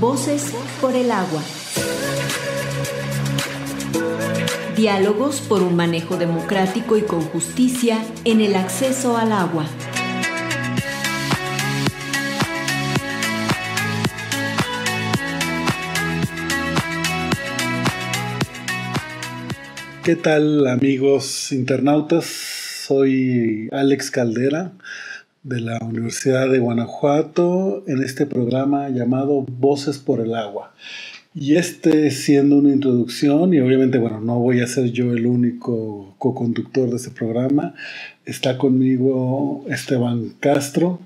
Voces por el agua. Diálogos por un manejo democrático y con justicia en el acceso al agua. ¿Qué tal amigos internautas? Soy Alex Caldera de la Universidad de Guanajuato en este programa llamado Voces por el Agua. Y este siendo una introducción, y obviamente, bueno, no voy a ser yo el único co-conductor de este programa, está conmigo Esteban Castro,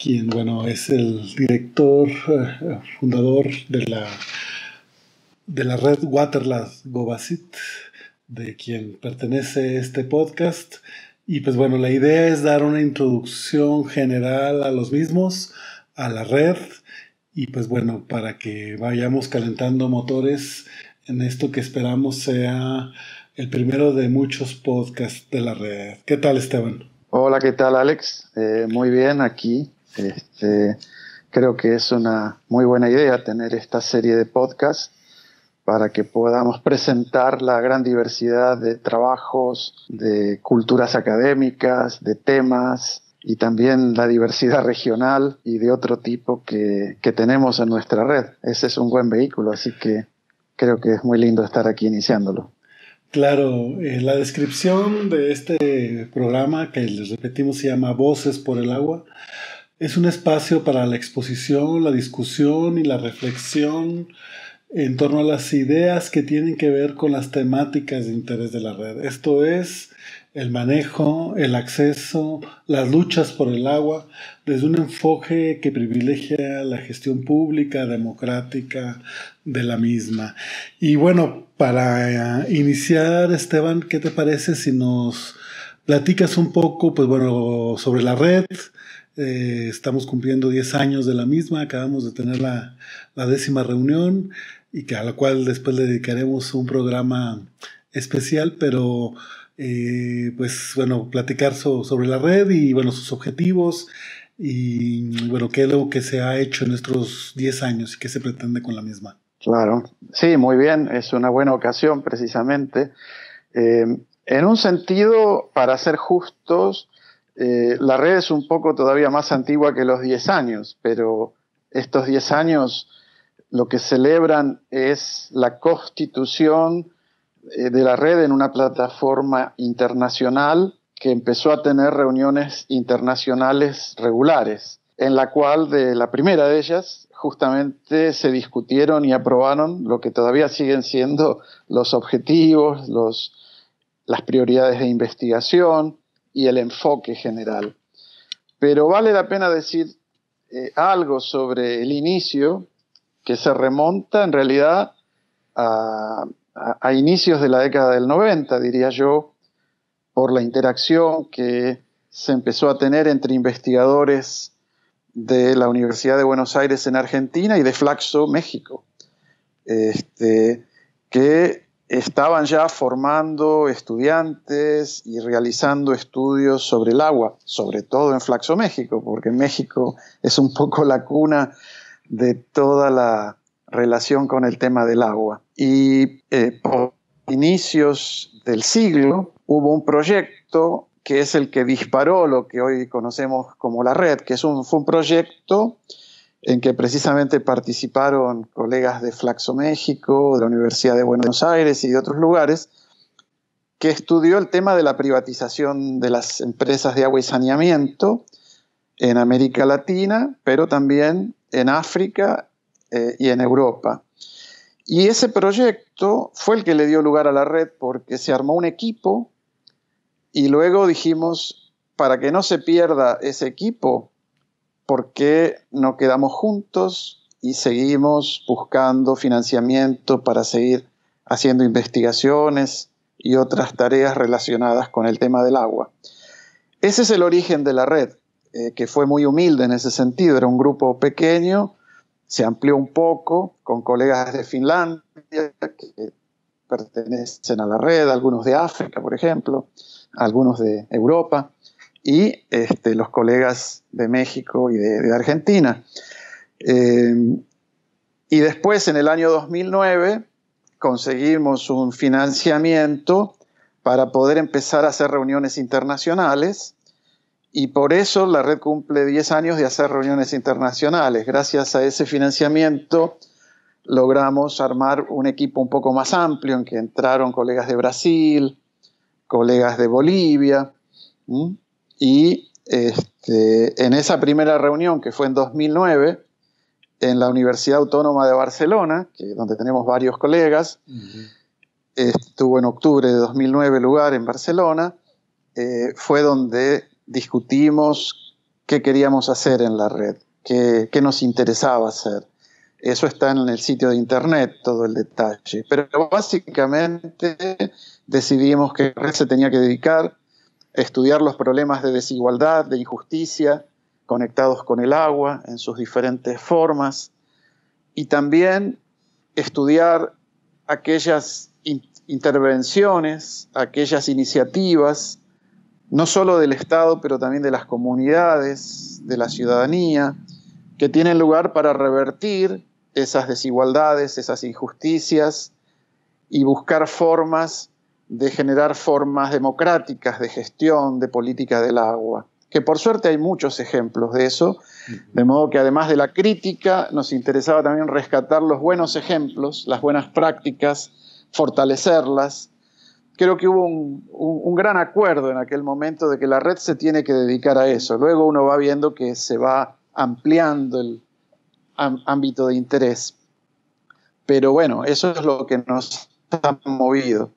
quien, bueno, es el director, eh, fundador de la, de la red Waterless Govacit, de quien pertenece este podcast. Y pues bueno, la idea es dar una introducción general a los mismos, a la red, y pues bueno, para que vayamos calentando motores en esto que esperamos sea el primero de muchos podcasts de la red. ¿Qué tal, Esteban? Hola, ¿qué tal, Alex? Eh, muy bien aquí. Este, creo que es una muy buena idea tener esta serie de podcasts para que podamos presentar la gran diversidad de trabajos, de culturas académicas, de temas y también la diversidad regional y de otro tipo que, tenemos en nuestra red. Ese es un buen vehículo, así que creo que es muy lindo estar aquí iniciándolo. Claro, eh, la descripción de este programa, que les repetimos se llama Voces por el Agua, es un espacio para la exposición, la discusión y la reflexión en torno a las ideas que tienen que ver con las temáticas de interés de la red. Esto es el manejo, el acceso, las luchas por el agua, desde un enfoque que privilegia la gestión pública, democrática de la misma. Y bueno, para eh, iniciar, Esteban, ¿qué te parece si nos platicas un poco, pues bueno, sobre la red? Eh, estamos cumpliendo 10 años de la misma, acabamos de tener la, la décima reunión y que a la cual después le dedicaremos un programa especial, pero eh, pues bueno, platicar sobre la red y bueno, sus objetivos y bueno, qué es lo que se ha hecho en estos 10 años y qué se pretende con la misma. Claro, sí, muy bien, es una buena ocasión precisamente. Eh, en un sentido, para ser justos, eh, la red es un poco todavía más antigua que los 10 años, pero estos 10 años lo que celebran es la constitución eh, de la red en una plataforma internacional que empezó a tener reuniones internacionales regulares, en la cual de la primera de ellas justamente se discutieron y aprobaron lo que todavía siguen siendo los objetivos, las prioridades de investigación y el enfoque general. Pero vale la pena decir eh, algo sobre el inicio que se remonta en realidad a, inicios de la década del 90, diría yo, por la interacción que se empezó a tener entre investigadores de la Universidad de Buenos Aires en Argentina y de Flaxo, México, este, que estaban ya formando estudiantes y realizando estudios sobre el agua, sobre todo en Flaxo, México, porque México es un poco la cuna de toda la relación con el tema del agua. Y eh, por inicios del siglo hubo un proyecto que es el que disparó lo que hoy conocemos como la red, que es un, fue un proyecto en que precisamente participaron colegas de Flaxo México, de la Universidad de Buenos Aires y de otros lugares, que estudió el tema de la privatización de las empresas de agua y saneamiento en América Latina, pero también en África eh, y en Europa. Y ese proyecto fue el que le dio lugar a la red porque se armó un equipo y luego dijimos, para que no se pierda ese equipo, ¿por qué no quedamos juntos y seguimos buscando financiamiento para seguir haciendo investigaciones y otras tareas relacionadas con el tema del agua? Ese es el origen de la red. Eh, que fue muy humilde en ese sentido, era un grupo pequeño, se amplió un poco con colegas de Finlandia que pertenecen a la red, algunos de África, por ejemplo, algunos de Europa, y este, los colegas de México y de, Argentina. Eh, y después, en el año 2009, conseguimos un financiamiento para poder empezar a hacer reuniones internacionales y por eso la red cumple 10 años de hacer reuniones internacionales. Gracias a ese financiamiento logramos armar un equipo un poco más amplio en que entraron colegas de Brasil, colegas de Bolivia. Y este, en esa primera reunión, que fue en 2009, en la Universidad Autónoma de Barcelona, que, donde tenemos varios colegas, estuvo en octubre de 2009 lugar en Barcelona, eh, fue donde discutimos qué queríamos hacer en la red, qué, qué nos interesaba hacer. Eso está en el sitio de internet, todo el detalle. Pero básicamente decidimos que red se tenía que dedicar a estudiar los problemas de desigualdad, de injusticia, conectados con el agua en sus diferentes formas, y también estudiar aquellas intervenciones, aquellas iniciativas no solo del Estado, pero también de las comunidades, de la ciudadanía, que tienen lugar para revertir esas desigualdades, esas injusticias y buscar formas de generar formas democráticas de gestión, de política del agua, que por suerte hay muchos ejemplos de eso, de modo que además de la crítica nos interesaba también rescatar los buenos ejemplos, las buenas prácticas, fortalecerlas, creo que hubo un, gran acuerdo en aquel momento de que la red se tiene que dedicar a eso. Luego uno va viendo que se va ampliando el ámbito de interés. Pero bueno, eso es lo que nos ha movido.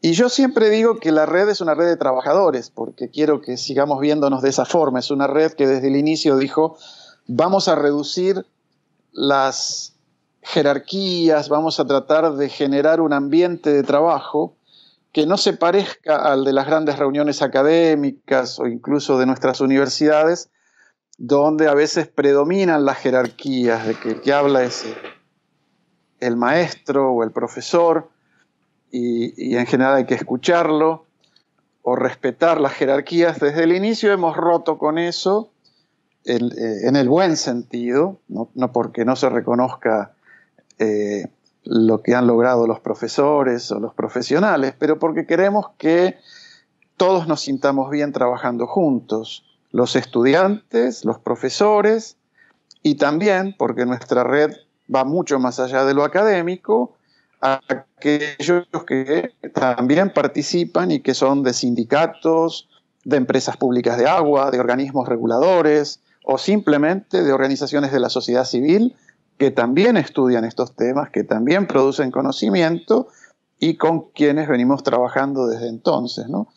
Y yo siempre digo que la red es una red de trabajadores, porque quiero que sigamos viéndonos de esa forma. Es una red que desde el inicio dijo, vamos a reducir las jerarquías, vamos a tratar de generar un ambiente de trabajo que no se parezca al de las grandes reuniones académicas o incluso de nuestras universidades, donde a veces predominan las jerarquías de que el que habla es el maestro o el profesor y, en general hay que escucharlo o respetar las jerarquías. Desde el inicio hemos roto con eso en, eh, el buen sentido, no, porque no se reconozca eh, lo que han logrado los profesores o los profesionales, pero porque queremos que todos nos sintamos bien trabajando juntos, los estudiantes, los profesores, y también porque nuestra red va mucho más allá de lo académico, aquellos que también participan y que son de sindicatos, de empresas públicas de agua, de organismos reguladores o simplemente de organizaciones de la sociedad civil que también estudian estos temas, que también producen conocimiento y con quienes venimos trabajando desde entonces. ¿no?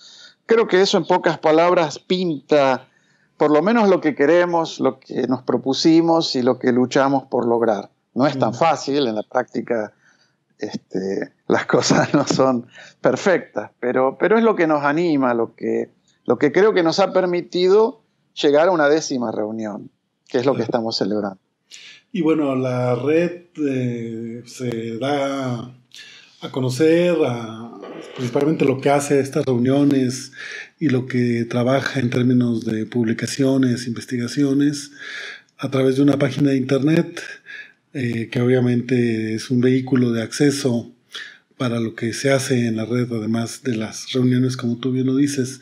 Creo que eso en pocas palabras pinta por lo menos lo que queremos, lo que nos propusimos y lo que luchamos por lograr. No es tan mm. fácil, en la práctica este, las cosas no son perfectas, pero, pero es lo que nos anima, lo que, lo que creo que nos ha permitido llegar a una décima reunión, que es lo que estamos celebrando. Y bueno, la red eh, se da a conocer principalmente lo que hace estas reuniones y lo que trabaja en términos de publicaciones, investigaciones, a través de una página de internet, eh, que obviamente es un vehículo de acceso para lo que se hace en la red, además de las reuniones, como tú bien lo dices.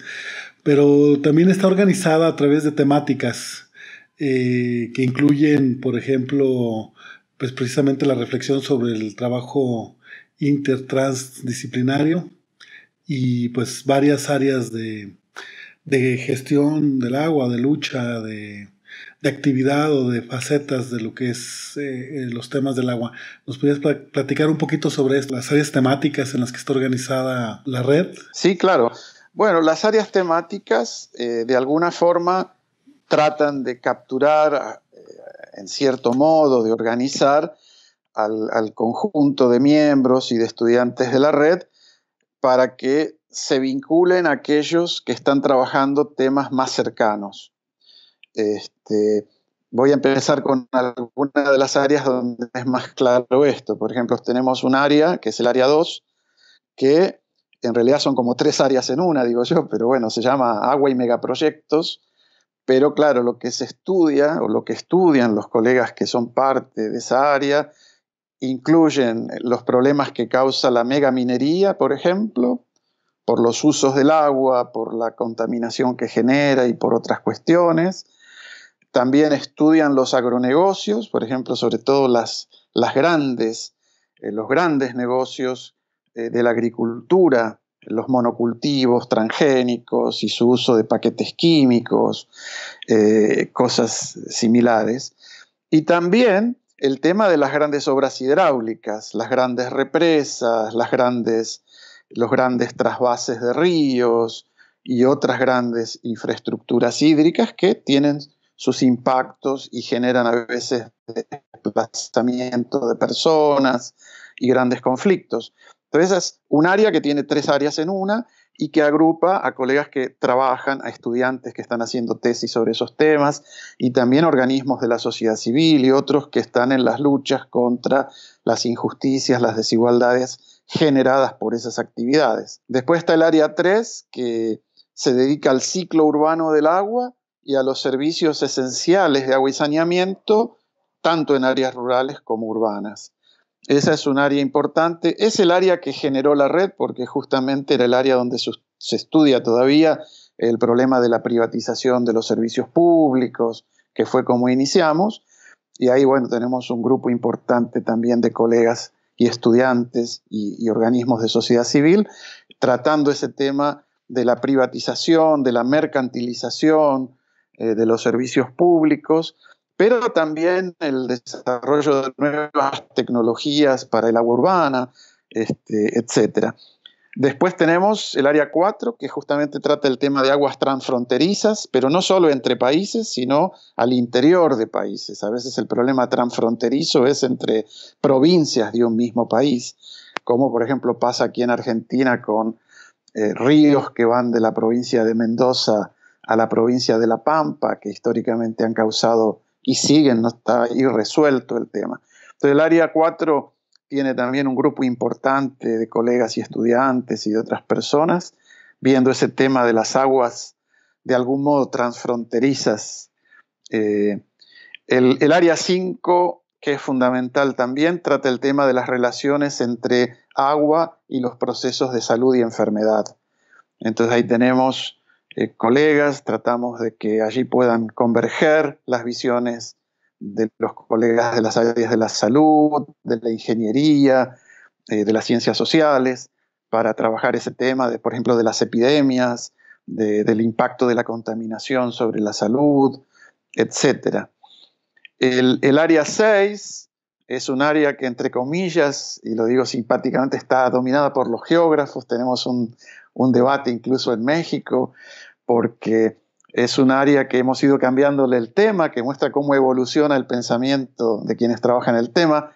Pero también está organizada a través de temáticas eh, que incluyen, por ejemplo, pues precisamente la reflexión sobre el trabajo intertransdisciplinario y pues varias áreas de, gestión del agua, de lucha, de, actividad o de facetas de lo que es eh, eh, los temas del agua. ¿Nos podrías platicar un poquito sobre las áreas temáticas en las que está organizada la red? Sí, claro. Bueno, las áreas temáticas, de alguna forma, tratan de capturar, eh, en cierto modo, de organizar al, conjunto de miembros y de estudiantes de la red para que se vinculen a aquellos que están trabajando temas más cercanos. Este, voy a empezar con alguna de las áreas donde es más claro esto. Por ejemplo, tenemos un área, que es el área 2, que en realidad son como tres áreas en una, digo yo, pero bueno, se llama agua y megaproyectos, pero claro, lo que se estudia o lo que estudian los colegas que son parte de esa área incluyen los problemas que causa la megaminería, por ejemplo, por los usos del agua, por la contaminación que genera y por otras cuestiones. También estudian los agronegocios, por ejemplo, sobre todo las, las grandes, eh, los grandes negocios eh, de la agricultura los monocultivos transgénicos y su uso de paquetes químicos, eh, cosas similares. Y también el tema de las grandes obras hidráulicas, las grandes represas, las grandes, los grandes trasvases de ríos y otras grandes infraestructuras hídricas que tienen sus impactos y generan a veces desplazamiento de personas y grandes conflictos. Entonces, es un área que tiene tres áreas en una y que agrupa a colegas que trabajan, a estudiantes que están haciendo tesis sobre esos temas y también organismos de la sociedad civil y otros que están en las luchas contra las injusticias, las desigualdades generadas por esas actividades. Después está el área 3 que se dedica al ciclo urbano del agua y a los servicios esenciales de agua y saneamiento, tanto en áreas rurales como urbanas. Esa es un área importante. Es el área que generó la red, porque justamente era el área donde se estudia todavía el problema de la privatización de los servicios públicos, que fue como iniciamos. Y ahí, bueno, tenemos un grupo importante también de colegas y estudiantes y, organismos de sociedad civil tratando ese tema de la privatización, de la mercantilización eh, de los servicios públicos pero también el desarrollo de nuevas tecnologías para el agua urbana, este, etc. Después tenemos el área 4, que justamente trata el tema de aguas transfronterizas, pero no solo entre países, sino al interior de países. A veces el problema transfronterizo es entre provincias de un mismo país, como por ejemplo pasa aquí en Argentina con eh, ríos que van de la provincia de Mendoza a la provincia de La Pampa, que históricamente han causado y siguen, no está resuelto el tema. Entonces el área 4 tiene también un grupo importante de colegas y estudiantes y de otras personas viendo ese tema de las aguas de algún modo transfronterizas. Eh, el, el área 5, que es fundamental también, trata el tema de las relaciones entre agua y los procesos de salud y enfermedad. Entonces ahí tenemos eh, colegas, tratamos de que allí puedan converger las visiones de los colegas de las áreas de la salud, de la ingeniería, eh, de las ciencias sociales, para trabajar ese tema, de, por ejemplo, de las epidemias, del impacto de la contaminación sobre la salud, etc. El, el área 6 es un área que, entre comillas, y lo digo simpáticamente, está dominada por los geógrafos. Tenemos un, un debate incluso en México, porque es un área que hemos ido cambiándole el tema, que muestra cómo evoluciona el pensamiento de quienes trabajan el tema.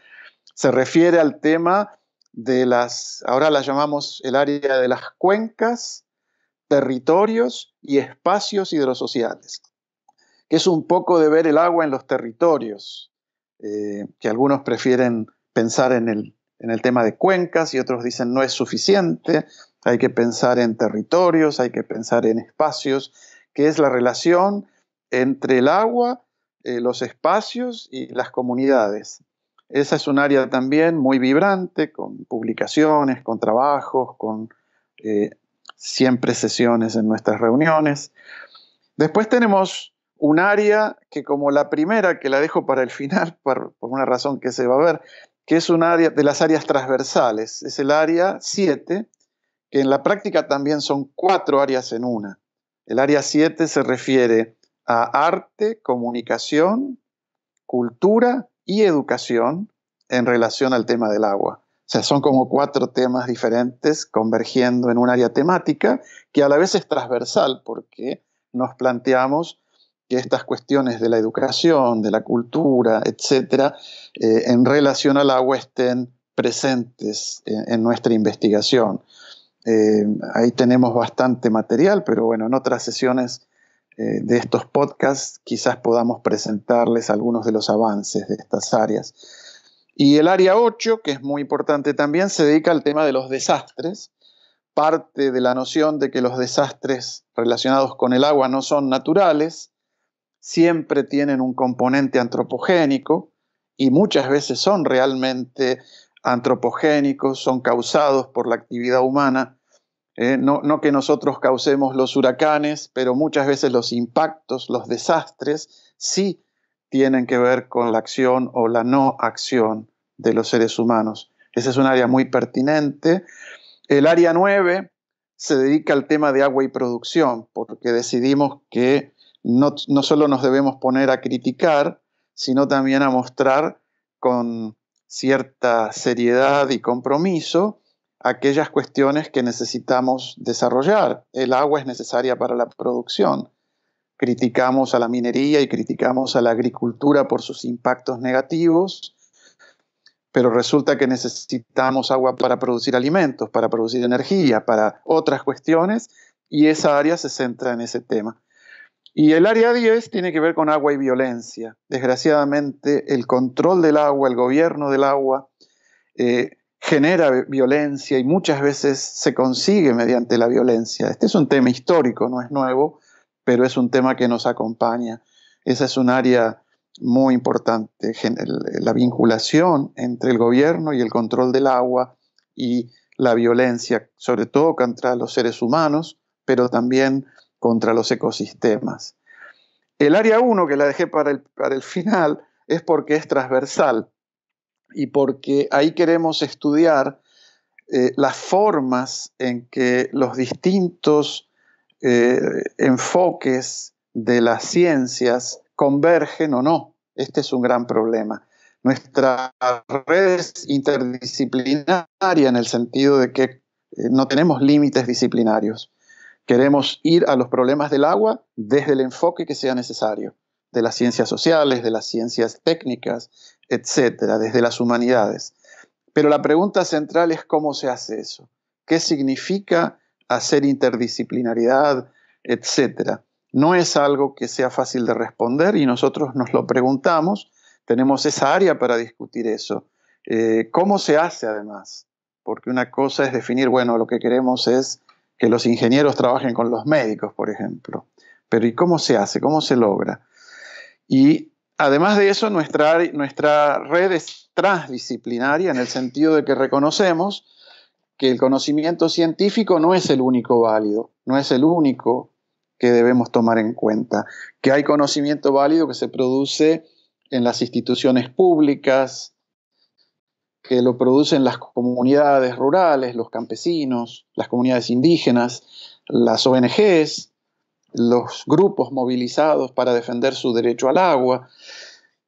Se refiere al tema de las, ahora la llamamos el área de las cuencas, territorios y espacios hidrosociales, que es un poco de ver el agua en los territorios, eh, que algunos prefieren pensar en el, en el tema de cuencas y otros dicen no es suficiente, hay que pensar en territorios, hay que pensar en espacios, que es la relación entre el agua, eh, los espacios y las comunidades. Esa es un área también muy vibrante, con publicaciones, con trabajos, con eh, siempre sesiones en nuestras reuniones. Después tenemos un área que como la primera, que la dejo para el final, por, por una razón que se va a ver, que es un área de las áreas transversales, es el área 7, que en la práctica también son cuatro áreas en una. El área 7 se refiere a arte, comunicación, cultura y educación en relación al tema del agua. O sea, son como cuatro temas diferentes convergiendo en un área temática que a la vez es transversal porque nos planteamos que estas cuestiones de la educación, de la cultura, etcétera, eh, en relación al agua estén presentes eh, en nuestra investigación. Eh, ahí tenemos bastante material, pero bueno, en otras sesiones eh, de estos podcasts quizás podamos presentarles algunos de los avances de estas áreas. Y el área 8, que es muy importante también, se dedica al tema de los desastres. Parte de la noción de que los desastres relacionados con el agua no son naturales, siempre tienen un componente antropogénico y muchas veces son realmente antropogénicos, son causados por la actividad humana. Eh, no, que nosotros causemos los huracanes, pero muchas veces los impactos, los desastres, sí tienen que ver con la acción o la no acción de los seres humanos. Ese es un área muy pertinente. El área 9 se dedica al tema de agua y producción, porque decidimos que no, no solo nos debemos poner a criticar, sino también a mostrar con cierta seriedad y compromiso aquellas cuestiones que necesitamos desarrollar. El agua es necesaria para la producción. Criticamos a la minería y criticamos a la agricultura por sus impactos negativos, pero resulta que necesitamos agua para producir alimentos, para producir energía, para otras cuestiones, y esa área se centra en ese tema. Y el área 10 tiene que ver con agua y violencia. Desgraciadamente, el control del agua, el gobierno del agua, eh, genera violencia y muchas veces se consigue mediante la violencia. Este es un tema histórico, no es nuevo, pero es un tema que nos acompaña. Esa es un área muy importante, la vinculación entre el gobierno y el control del agua y la violencia, sobre todo contra los seres humanos, pero también contra los ecosistemas. El área 1, que la dejé para el, final, es porque es transversal y porque ahí queremos estudiar eh, las formas en que los distintos eh, enfoques de las ciencias convergen o no. Este es un gran problema. Nuestra red es interdisciplinaria en el sentido de que eh, no tenemos límites disciplinarios. Queremos ir a los problemas del agua desde el enfoque que sea necesario, de las ciencias sociales, de las ciencias técnicas, etcétera, desde las humanidades. Pero la pregunta central es cómo se hace eso, qué significa hacer interdisciplinaridad, etcétera. No es algo que sea fácil de responder y nosotros nos lo preguntamos, tenemos esa área para discutir eso. Eh, ¿Cómo se hace además? Porque una cosa es definir, bueno, lo que queremos es que los ingenieros trabajen con los médicos, por ejemplo. Pero ¿y cómo se hace? ¿Cómo se logra? Y además de eso, nuestra, red es transdisciplinaria en el sentido de que reconocemos que el conocimiento científico no es el único válido, no es el único que debemos tomar en cuenta, que hay conocimiento válido que se produce en las instituciones públicas, que lo producen las comunidades rurales, los campesinos, las comunidades indígenas, las ONGs, los grupos movilizados para defender su derecho al agua.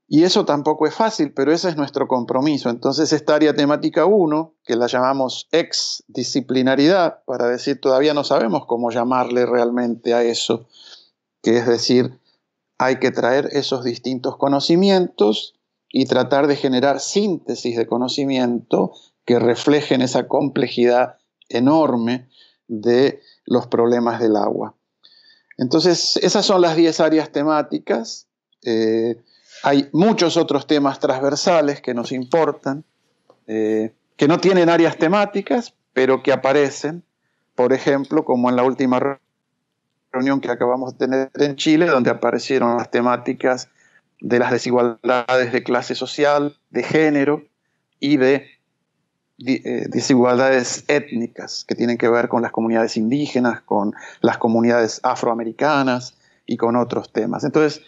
Y eso tampoco es fácil, pero ese es nuestro compromiso. Entonces, esta área temática 1, que la llamamos exdisciplinaridad, para decir todavía no sabemos cómo llamarle realmente a eso, que es decir, hay que traer esos distintos conocimientos y tratar de generar síntesis de conocimiento que reflejen esa complejidad enorme de los problemas del agua. Entonces, esas son las 10 áreas temáticas. Eh, hay muchos otros temas transversales que nos importan, eh, que no tienen áreas temáticas, pero que aparecen, por ejemplo, como en la última reunión que acabamos de tener en Chile, donde aparecieron las temáticas de las desigualdades de clase social, de género y de eh, desigualdades étnicas que tienen que ver con las comunidades indígenas, con las comunidades afroamericanas y con otros temas. Entonces,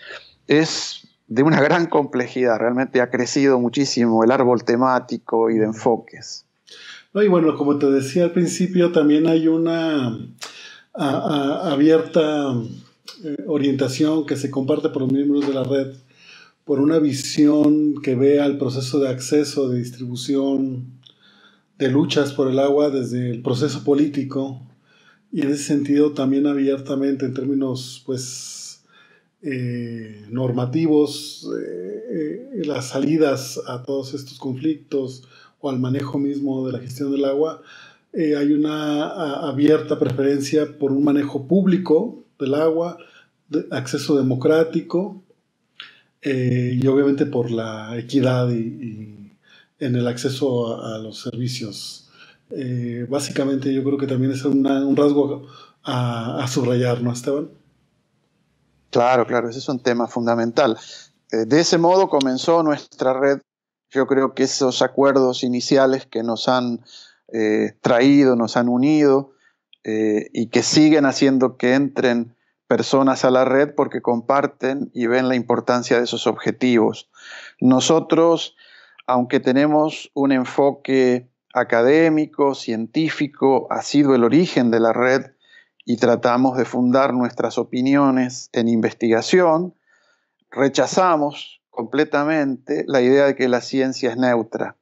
es de una gran complejidad, realmente ha crecido muchísimo el árbol temático y de enfoques. y bueno, como te decía al principio, también hay una abierta eh, orientación que se comparte por los miembros de la red por una visión que vea el proceso de acceso, de distribución, de luchas por el agua desde el proceso político y en ese sentido también abiertamente en términos pues eh, normativos eh, eh, las salidas a todos estos conflictos o al manejo mismo de la gestión del agua hay una abierta preferencia por un manejo público del agua de acceso democrático eh, y obviamente por la equidad y, en el acceso a, los servicios. Eh, básicamente yo creo que también es un rasgo a, subrayar, ¿no, Esteban? Claro, claro, ese es un tema fundamental. Eh, de ese modo comenzó nuestra red. Yo creo que esos acuerdos iniciales que nos han traído, nos han unido y que siguen haciendo que entren personas a la red porque comparten y ven la importancia de esos objetivos. Nosotros, aunque tenemos un enfoque académico, científico, ha sido el origen de la red y tratamos de fundar nuestras opiniones en investigación, rechazamos completamente la idea de que la ciencia es neutra.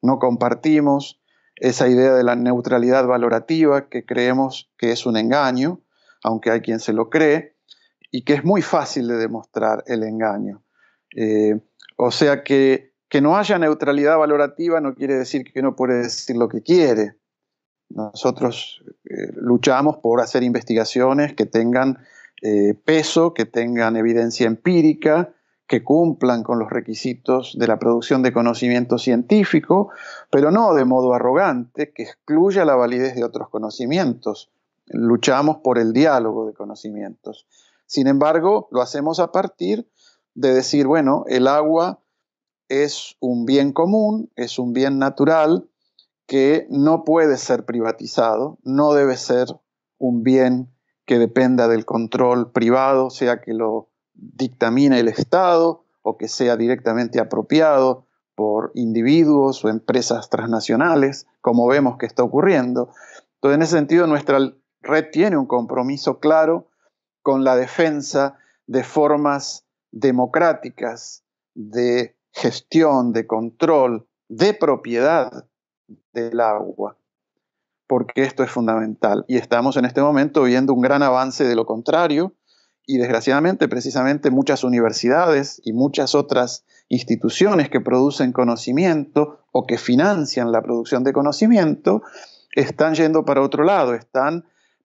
No compartimos esa idea de la neutralidad valorativa que creemos que es un engaño aunque hay quien se lo cree, y que es muy fácil de demostrar el engaño. Eh, o sea que que no haya neutralidad valorativa no quiere decir que uno puede decir lo que quiere. Nosotros eh, luchamos por hacer investigaciones que tengan eh, peso, que tengan evidencia empírica, que cumplan con los requisitos de la producción de conocimiento científico, pero no de modo arrogante, que excluya la validez de otros conocimientos luchamos por el diálogo de conocimientos. Sin embargo, lo hacemos a partir de decir, bueno, el agua es un bien común, es un bien natural que no puede ser privatizado, no debe ser un bien que dependa del control privado, sea que lo dictamine el Estado o que sea directamente apropiado por individuos o empresas transnacionales, como vemos que está ocurriendo. Entonces, en ese sentido, nuestra Red tiene un compromiso claro con la defensa de formas democráticas de gestión, de control, de propiedad del agua, porque esto es fundamental. Y estamos en este momento viendo un gran avance de lo contrario y desgraciadamente precisamente muchas universidades y muchas otras instituciones que producen conocimiento o que financian la producción de conocimiento están yendo para otro lado, están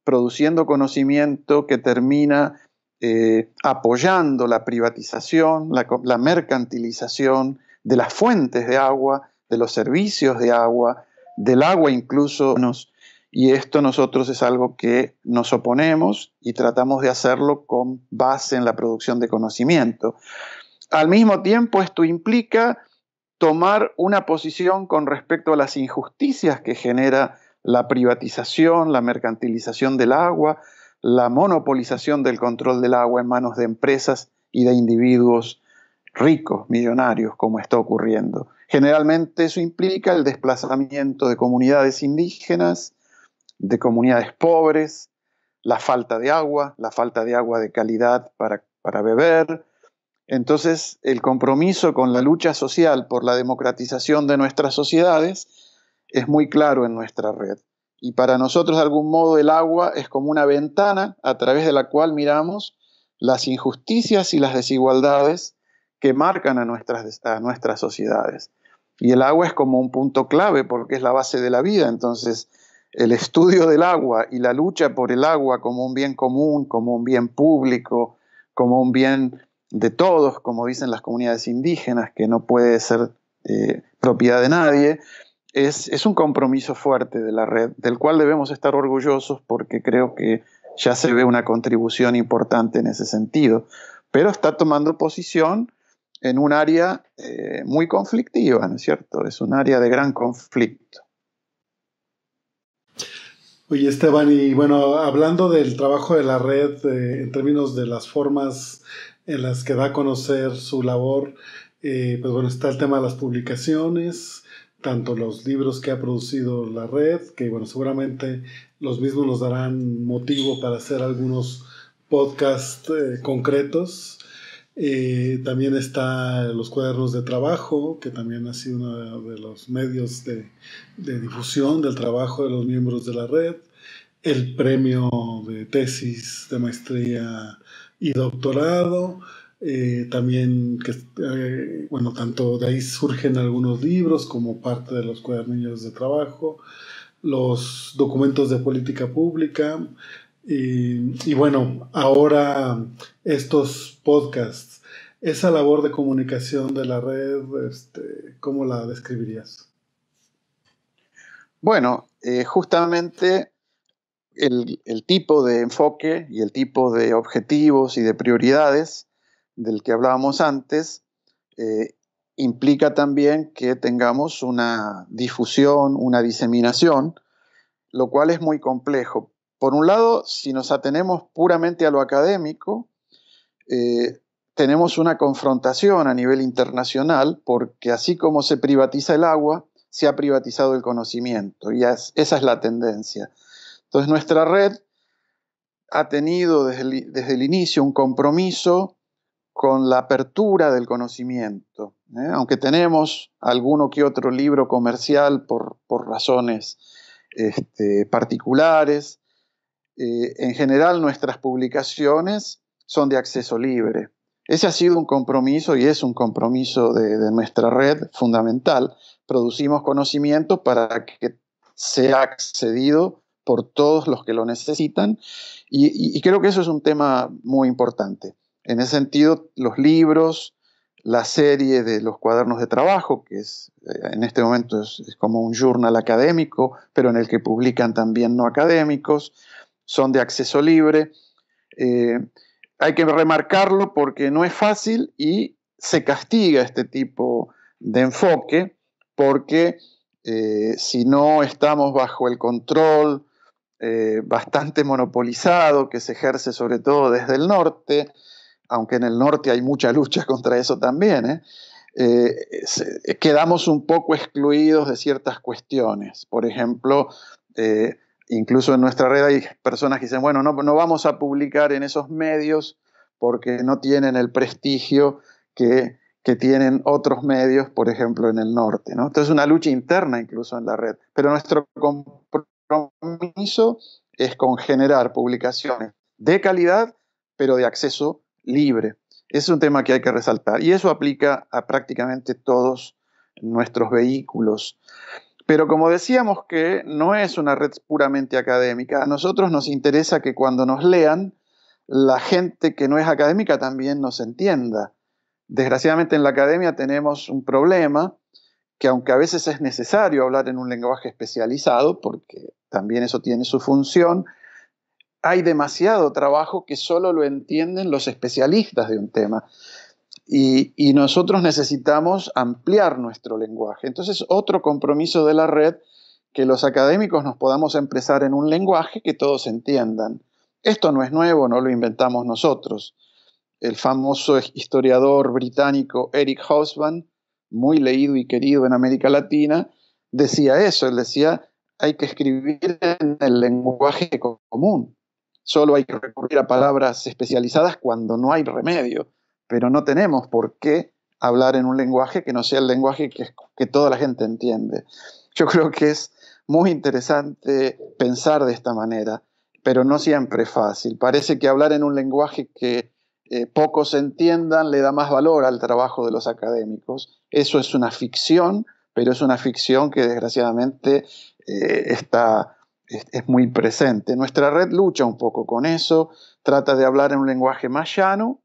produciendo conocimiento que termina eh, apoyando la privatización, la, mercantilización de las fuentes de agua, de los servicios de agua, del agua incluso. y esto nosotros es algo que nos oponemos y tratamos de hacerlo con base en la producción de conocimiento. Al mismo tiempo, esto implica tomar una posición con respecto a las injusticias que genera la privatización, la mercantilización del agua, la monopolización del control del agua en manos de empresas y de individuos ricos, millonarios, como está ocurriendo. Generalmente eso implica el desplazamiento de comunidades indígenas, de comunidades pobres, la falta de agua, la falta de agua de calidad para, para beber. Entonces, el compromiso con la lucha social por la democratización de nuestras sociedades es muy claro en nuestra red. Y para nosotros, de algún modo, el agua es como una ventana a través de la cual miramos las injusticias y las desigualdades que marcan a nuestras, nuestras sociedades. Y el agua es como un punto clave porque es la base de la vida. Entonces, el estudio del agua y la lucha por el agua como un bien común, como un bien público, como un bien de todos, como dicen las comunidades indígenas, que no puede ser eh, propiedad de nadie, es, un compromiso fuerte de la red, del cual debemos estar orgullosos porque creo que ya se ve una contribución importante en ese sentido, pero está tomando posición en un área eh, muy conflictiva, ¿no es cierto? Es un área de gran conflicto. Oye, Esteban, y bueno, hablando del trabajo de la red eh, en términos de las formas en las que da a conocer su labor, eh, pues bueno, está el tema de las publicaciones, tanto los libros que ha producido la red, que bueno, seguramente los mismos nos darán motivo para hacer algunos podcasts eh, concretos. Eh, también está los cuadernos de trabajo, que también ha sido uno de los medios de difusión del trabajo de los miembros de la red. El premio de tesis de maestría y doctorado. Eh, también, que, eh, bueno, tanto de ahí surgen algunos libros como parte de los cuadernillos de trabajo, los documentos de política pública y, bueno, ahora estos podcasts, esa labor de comunicación de la red, este, ¿cómo la describirías? Bueno, eh, justamente el tipo de enfoque y el tipo de objetivos y de prioridades del que hablábamos antes, eh, implica también que tengamos una difusión, una diseminación, lo cual es muy complejo. Por un lado, si nos atenemos puramente a lo académico, eh, tenemos una confrontación a nivel internacional porque así como se privatiza el agua, se ha privatizado el conocimiento y esa es la tendencia. Entonces nuestra red ha tenido desde desde el inicio un compromiso con la apertura del conocimiento. ¿eh? Aunque tenemos alguno que otro libro comercial por, razones este, particulares, eh, en general nuestras publicaciones son de acceso libre. Ese ha sido un compromiso y es un compromiso de, nuestra red fundamental. Producimos conocimiento para que sea accedido por todos los que lo necesitan y creo que eso es un tema muy importante. En ese sentido, los libros, la serie de los cuadernos de trabajo, que es, eh, en este momento es, como un journal académico, pero en el que publican también no académicos, son de acceso libre. Eh, hay que remarcarlo porque no es fácil y se castiga este tipo de enfoque porque eh, si no estamos bajo el control bastante monopolizado que se ejerce sobre todo desde el norte, aunque en el norte hay mucha lucha contra eso también, ¿eh? Eh, eh, quedamos un poco excluidos de ciertas cuestiones. Por ejemplo, incluso en nuestra red hay personas que dicen, bueno, no, no vamos a publicar en esos medios porque no tienen el prestigio que, tienen otros medios, por ejemplo, en el norte. Entonces es una lucha interna incluso en la red. Pero nuestro compromiso es con generar publicaciones de calidad, pero de acceso libre. Es un tema que hay que resaltar y eso aplica a prácticamente todos nuestros vehículos. Pero como decíamos que no es una red puramente académica, a nosotros nos interesa que cuando nos lean, la gente que no es académica también nos entienda. Desgraciadamente en la academia tenemos un problema que aunque a veces es necesario hablar en un lenguaje especializado, porque también eso tiene su función, hay demasiado trabajo que solo lo entienden los especialistas de un tema. Y, nosotros necesitamos ampliar nuestro lenguaje. Entonces, otro compromiso de la red, que los académicos nos podamos empezar en un lenguaje que todos entiendan. Esto no es nuevo, no lo inventamos nosotros. El famoso historiador británico Eric Hobsbawm, muy leído y querido en América Latina, decía eso, él decía, hay que escribir en el lenguaje común, Solo hay que recurrir a palabras especializadas cuando no hay remedio, pero no tenemos por qué hablar en un lenguaje que no sea el lenguaje que, toda la gente entiende. Yo creo que es muy interesante pensar de esta manera, pero no siempre es fácil. Parece que hablar en un lenguaje que eh, pocos entiendan le da más valor al trabajo de los académicos. Eso es una ficción, pero es una ficción que desgraciadamente eh, está es, muy presente. Nuestra red lucha un poco con eso, trata de hablar en un lenguaje más llano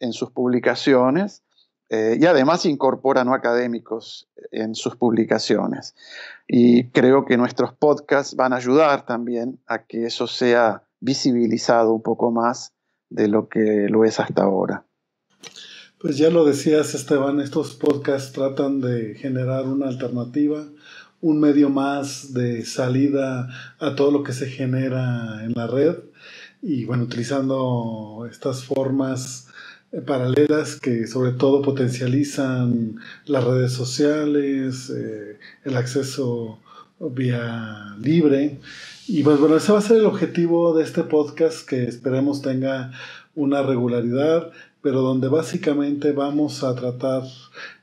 en sus publicaciones eh, y además incorpora no académicos en sus publicaciones. Y creo que nuestros podcasts van a ayudar también a que eso sea visibilizado un poco más de lo que lo es hasta ahora. Pues ya lo decías, Esteban, estos podcasts tratan de generar una alternativa, un medio más de salida a todo lo que se genera en la red y bueno, utilizando estas formas eh, paralelas que sobre todo potencializan las redes sociales, eh, el acceso vía libre. Y pues bueno, ese va a ser el objetivo de este podcast que esperemos tenga una regularidad, pero donde básicamente vamos a tratar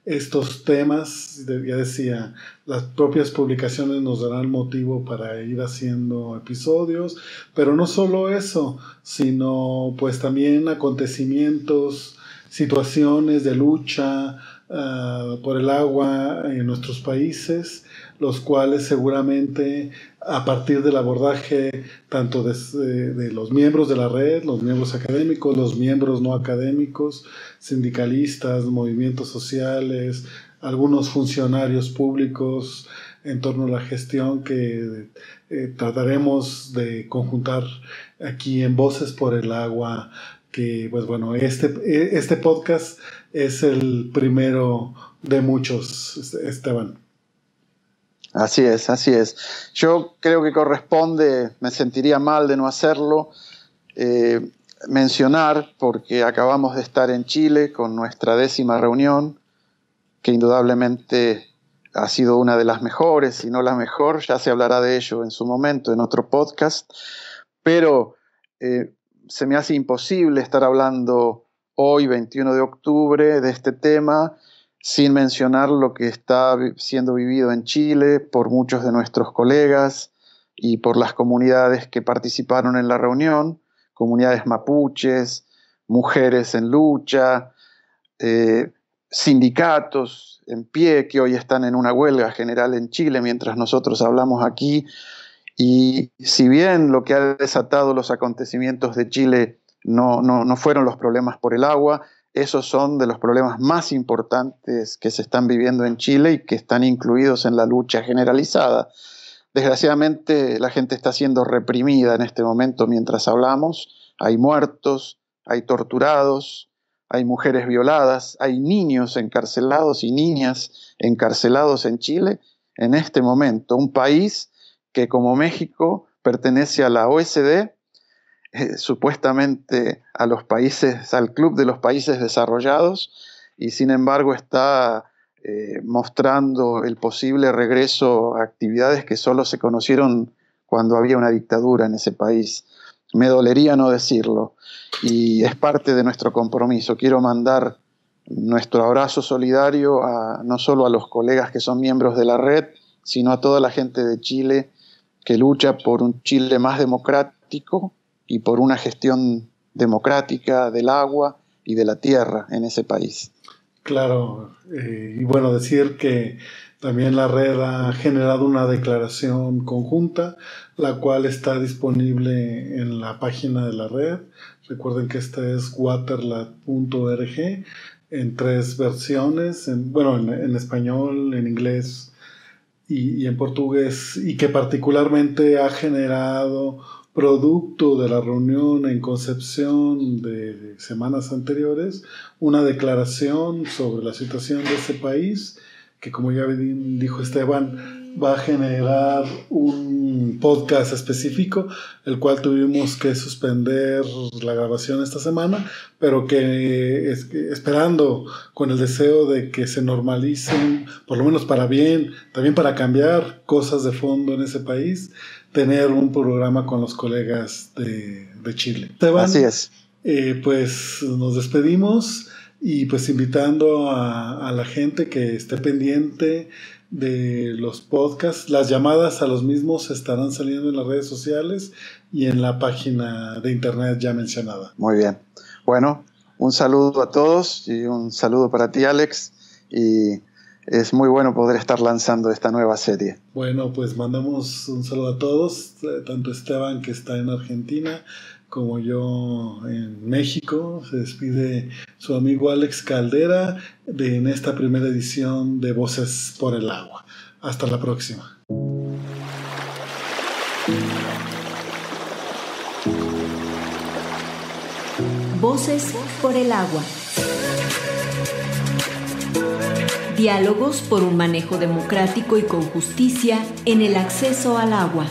estos temas. Ya decía, las propias publicaciones nos darán motivo para ir haciendo episodios, pero no solo eso, sino pues también acontecimientos, situaciones de lucha ah, por el agua en nuestros países los cuales seguramente a partir del abordaje tanto eh, de, los miembros de la red, los miembros académicos, los miembros no académicos, sindicalistas, movimientos sociales, algunos funcionarios públicos en torno a la gestión que eh, trataremos de conjuntar aquí en Voces por el Agua, que pues bueno, este, este podcast es el primero de muchos, Esteban. Así es, así es. Yo creo que corresponde, me sentiría mal de no hacerlo, eh, mencionar, porque acabamos de estar en Chile con nuestra décima reunión, que indudablemente ha sido una de las mejores, si no la mejor, ya se hablará de ello en su momento, en otro podcast, pero eh, se me hace imposible estar hablando hoy, 21 de octubre, de este tema sin mencionar lo que está siendo vivido en Chile por muchos de nuestros colegas y por las comunidades que participaron en la reunión, comunidades mapuches, mujeres en lucha, eh, sindicatos en pie que hoy están en una huelga general en Chile mientras nosotros hablamos aquí. Y si bien lo que ha desatado los acontecimientos de Chile no, no fueron los problemas por el agua, esos son de los problemas más importantes que se están viviendo en Chile y que están incluidos en la lucha generalizada. Desgraciadamente la gente está siendo reprimida en este momento mientras hablamos. Hay muertos, hay torturados, hay mujeres violadas, hay niños encarcelados y niñas encarcelados en Chile en este momento. Un país que como México pertenece a la OSD, supuestamente a los países, al club de los países desarrollados, y sin embargo está eh, mostrando el posible regreso a actividades que solo se conocieron cuando había una dictadura en ese país. Me dolería no decirlo y es parte de nuestro compromiso. Quiero mandar nuestro abrazo solidario no solo a los colegas que son miembros de la red, sino a toda la gente de Chile que lucha por un Chile más democrático, y por una gestión democrática del agua y de la tierra en ese país. Claro, eh, y bueno, decir que también la red ha generado una declaración conjunta, la cual está disponible en la página de la red. Recuerden que esta es waterlat.org en tres versiones, bueno, en, español, en inglés y en portugués, y que particularmente ha generado producto de la reunión en Concepción de semanas anteriores, una declaración sobre la situación de ese país, que como ya dijo Esteban, va a generar un podcast específico, el cual tuvimos que suspender la grabación esta semana, pero que es, esperando con el deseo de que se normalicen, por lo menos para bien, también para cambiar cosas de fondo en ese país, tener un programa con los colegas de, de Chile. Esteban, Así es. Eh, pues nos despedimos y pues invitando a, la gente que esté pendiente de los podcasts, las llamadas a los mismos estarán saliendo en las redes sociales y en la página de internet ya mencionada. Muy bien. Bueno, un saludo a todos y un saludo para ti, Alex. Y es muy bueno poder estar lanzando esta nueva serie. Bueno, pues mandamos un saludo a todos, eh, tanto Esteban que está en Argentina como yo en México. Se despide su amigo Alex Caldera de, en esta primera edición de Voces por el Agua. Hasta la próxima. Voces por el Agua. Diálogos por un manejo democrático y con justicia en el acceso al agua.